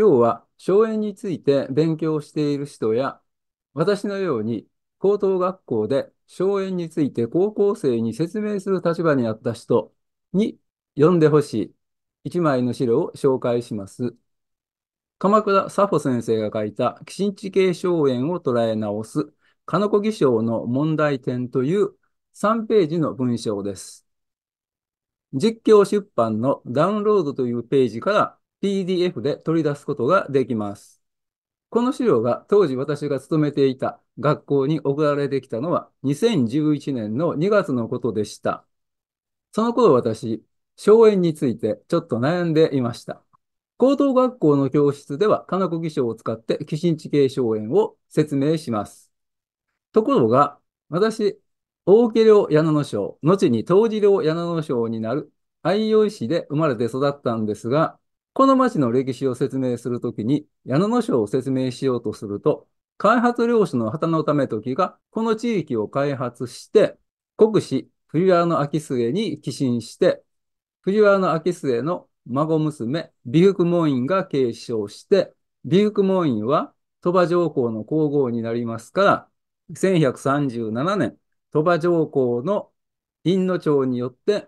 今日は荘園について勉強している人や、私のように高等学校で荘園について高校生に説明する立場にあった人に読んでほしい一枚の資料を紹介します。鎌倉佐保先生が書いた、寄進地系荘園を捉え直す、金子偽証の問題点という3ページの文章です。実況出版のダウンロードというページから PDF で取り出すことができます。この資料が当時私が勤めていた学校に送られてきたのは2011年の2月のことでした。その頃私、荘園についてちょっと悩んでいました。高等学校の教室では金子技賞を使って寄進地形荘園を説明します。ところが、私、大家領矢野の省、後に当時領矢野の省になる愛用市で生まれて育ったんですが、この町の歴史を説明するときに、矢野の章を説明しようとすると、開発領主の旗のため時が、この地域を開発して、国士、藤原の秋末に寄進して、藤原の秋末の孫娘、美福門院が継承して、美福門院は鳥羽上皇の皇后になりますから、1137年、鳥羽上皇の院の長によって、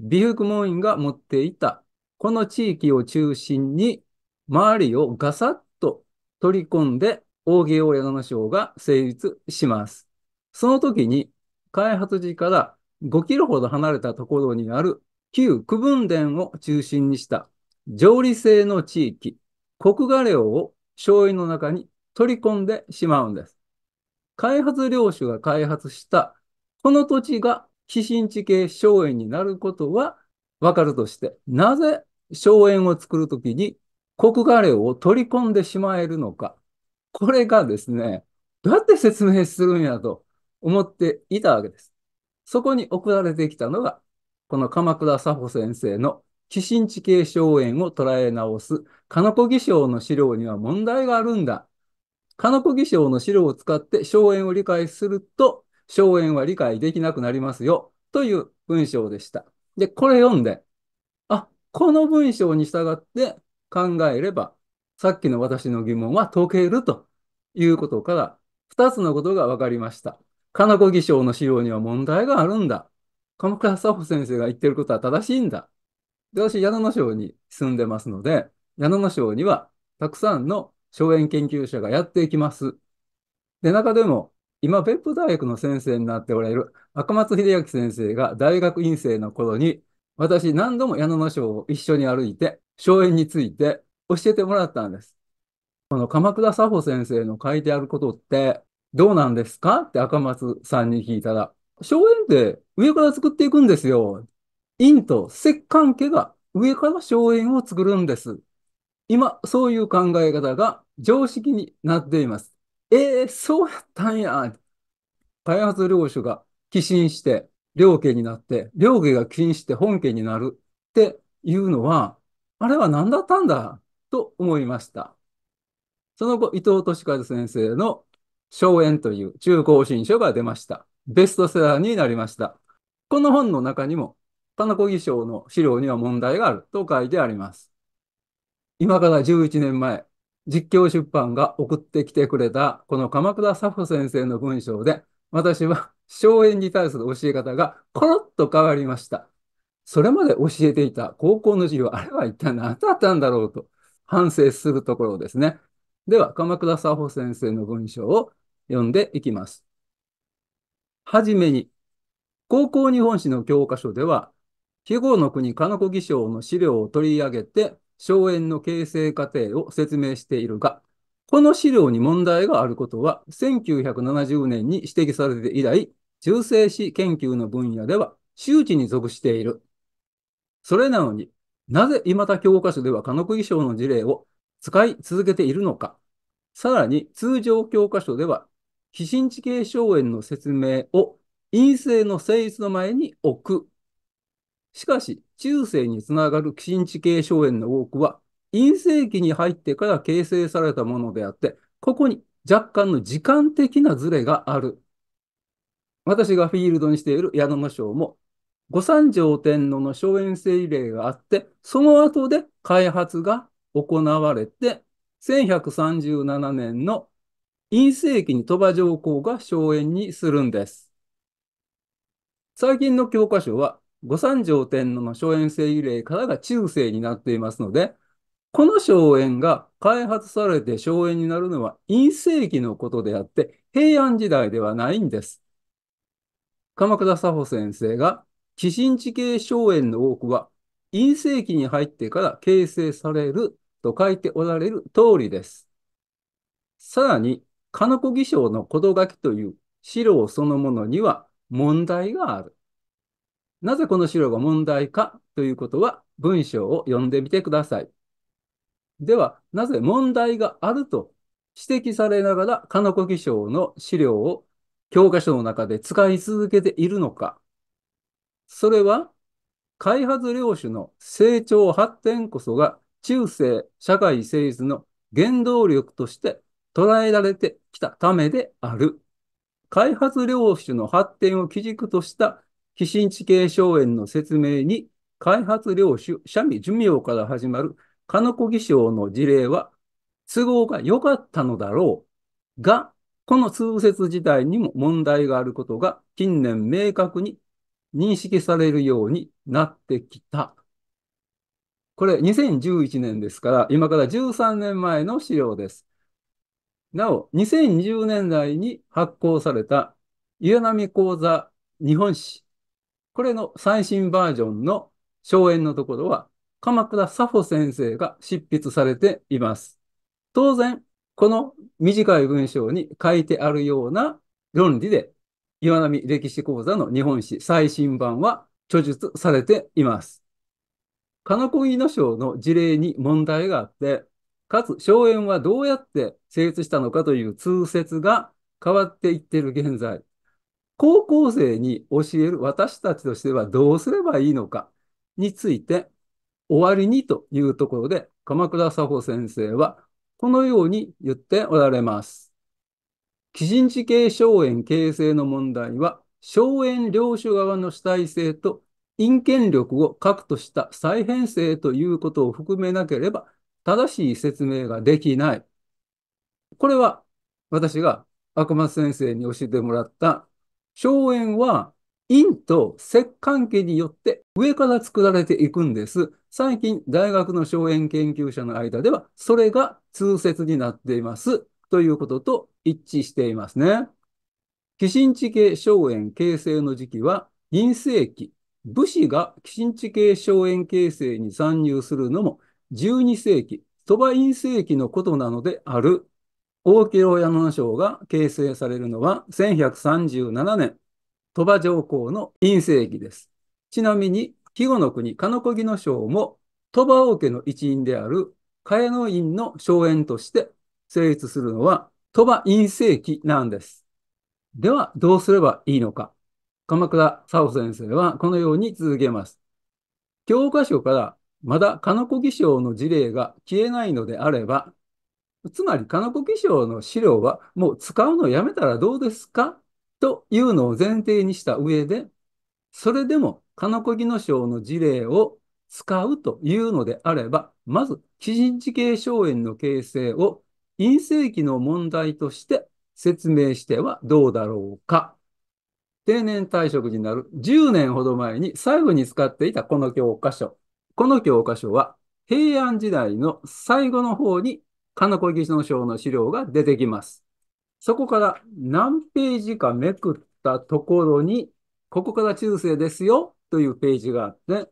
美福門院が持っていたこの地域を中心に周りをガサッと取り込んで、大芸大山省が成立します。その時に、開発時から5キロほど離れたところにある旧区分殿を中心にした上理性の地域、国画領を省院の中に取り込んでしまうんです。開発領主が開発したこの土地が寄進地形省園になることはわかるとして、なぜ荘園を作るときに国画料を取り込んでしまえるのか。これがですね、どうやって説明するんやと思っていたわけです。そこに送られてきたのが、この鎌倉佐保先生の寄進地形荘園を捉え直す、鹿の子偽証の資料には問題があるんだ。鹿の子偽証の資料を使って荘園を理解すると、荘園は理解できなくなりますよ、という文章でした。で、これ読んで、この文章に従って考えれば、さっきの私の疑問は解けるということから、二つのことが分かりました。金子偽証の使用には問題があるんだ。鎌倉佐保先生が言ってることは正しいんだ。で私、矢野省に住んでますので、矢野省にはたくさんの荘園研究者がやっていきます。で、中でも、今、別府大学の先生になっておられる赤松秀明先生が大学院生の頃に私何度も矢野の章を一緒に歩いて、荘園について教えてもらったんです。この鎌倉佐保先生の書いてあることってどうなんですかって赤松さんに聞いたら、荘園って上から作っていくんですよ。陰と摂関家が上から荘園を作るんです。今、そういう考え方が常識になっています。ええー、そうやったんや。開発領主が寄進して、両家になって、両家が禁止して本家になるっていうのは、あれは何だったんだと思いました。その後、伊藤敏和先生の荘園という中高新書が出ました。ベストセラーになりました。この本の中にも、田中義賞の資料には問題があると書いてあります。今から11年前、実況出版が送ってきてくれたこの鎌倉佐保先生の文章で、私は荘園に対する教え方がコロッと変わりました。それまで教えていた高校の授業、あれは一体何だったんだろうと反省するところですね。では、鎌倉佐保先生の文章を読んでいきます。はじめに、高校日本史の教科書では、記号の国金子義章の資料を取り上げて、荘園の形成過程を説明しているが、この資料に問題があることは、1970年に指摘されて以来、中性子研究の分野では周知に属している。それなのになぜ今田教科書では科目衣装の事例を使い続けているのか。さらに通常教科書では非進地系荘園の説明を陰性の性質の前に置く。しかし、中世につながる寄進地形荘園の多くは、陰性期に入ってから形成されたものであって、ここに若干の時間的なズレがある。私がフィールドにしている矢野章も、五三条天皇の荘園制令があって、その後で開発が行われて、1137年の陰性期に鳥羽上皇が荘園にするんです。最近の教科書は、五三条天皇の荘園制令からが中世になっていますので、この荘園が開発されて荘園になるのは陰性期のことであって、平安時代ではないんです。鎌倉佐保先生が、寄進地形荘園の多くは、陰性期に入ってから形成されると書いておられる通りです。さらに、鹿の子偽証の事書きという資料そのものには問題がある。なぜこの資料が問題かということは文章を読んでみてください。では、なぜ問題があると指摘されながら鹿の子偽証の資料を教科書の中で使い続けているのか、それは開発領主の成長発展こそが中世社会成立の原動力として捉えられてきたためである。開発領主の発展を基軸とした非新地形荘園の説明に開発領主、三味寿命から始まるの子偽証の事例は都合が良かったのだろうがこの通説自体にも問題があることが近年明確に認識されるようになってきた。これ2011年ですから、今から13年前の資料です。なお、2020年代に発行された家並講座日本史。これの最新バージョンの荘園のところは、鎌倉佐保先生が執筆されています。当然、この短い文章に書いてあるような論理で、岩波歴史講座の日本史最新版は著述されています。コ子ノ賞の事例に問題があって、かつ荘園はどうやって成立したのかという通説が変わっていっている現在、高校生に教える私たちとしてはどうすればいいのかについて、終わりにというところで、鎌倉佐保先生はこのように言っておられます。基人地形荘園形成の問題は、荘園領主側の主体性と陰権力を核とした再編成ということを含めなければ正しい説明ができない。これは私が赤松先生に教えてもらった荘園は陰と摂関係によって上から作られていくんです。最近、大学の荘園研究者の間では、それが通説になっていますということと一致していますね。寄進地系荘園形成の時期は、陰性期、武士が寄進地系荘園形成に参入するのも、12世紀、鳥羽陰性期のことなのである大広屋の章が形成されるのは1137年、鳥羽上皇の陰性期です。ちなみに、肥後の国、鹿小木の将も、鳥羽王家の一員である茅野院の荘園として成立するのは鳥羽院世紀なんです。では、どうすればいいのか。鎌倉沙保先生はこのように続けます。教科書からまだ鹿子木賞の事例が消えないのであれば、つまり鹿子木賞の資料はもう使うのをやめたらどうですかというのを前提にした上で、それでも金子技能症の事例を使うというのであれば、まず、基人地形荘園の形成を陰性期の問題として説明してはどうだろうか。定年退職になる10年ほど前に最後に使っていたこの教科書。この教科書は平安時代の最後の方に金子義の章の資料が出てきます。そこから何ページかめくったところに、ここから中世ですよというページがあって、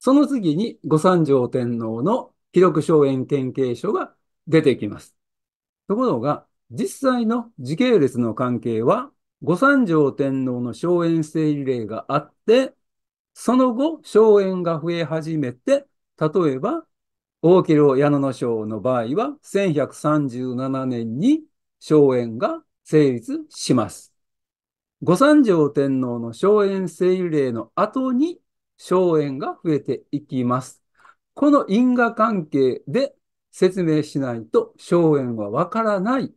その次に御三条天皇の記録荘園典型書が出てきます。ところが、実際の時系列の関係は、御三条天皇の荘園整理令があって、その後、荘園が増え始めて、例えば、大木郎矢野の章の場合は、1137年に荘園が成立します。御三条天皇の荘園整油令の後に荘園が増えていきます。この因果関係で説明しないと荘園はわからない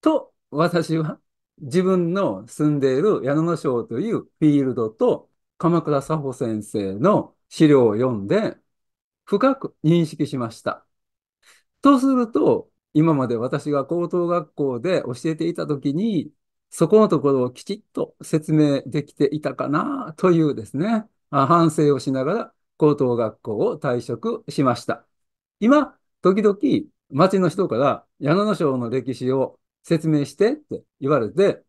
と私は自分の住んでいる矢野省というフィールドと鎌倉佐保先生の資料を読んで深く認識しました。とすると今まで私が高等学校で教えていた時にそこのところをきちっと説明できていたかなというですね、反省をしながら高等学校を退職しました。今、時々町の人から矢野省の歴史を説明してって言われて、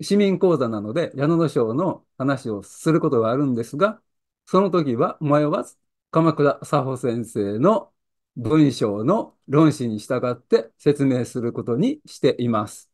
市民講座なので矢野省の話をすることがあるんですが、その時は迷わず鎌倉佐保先生の文章の論旨に従って説明することにしています。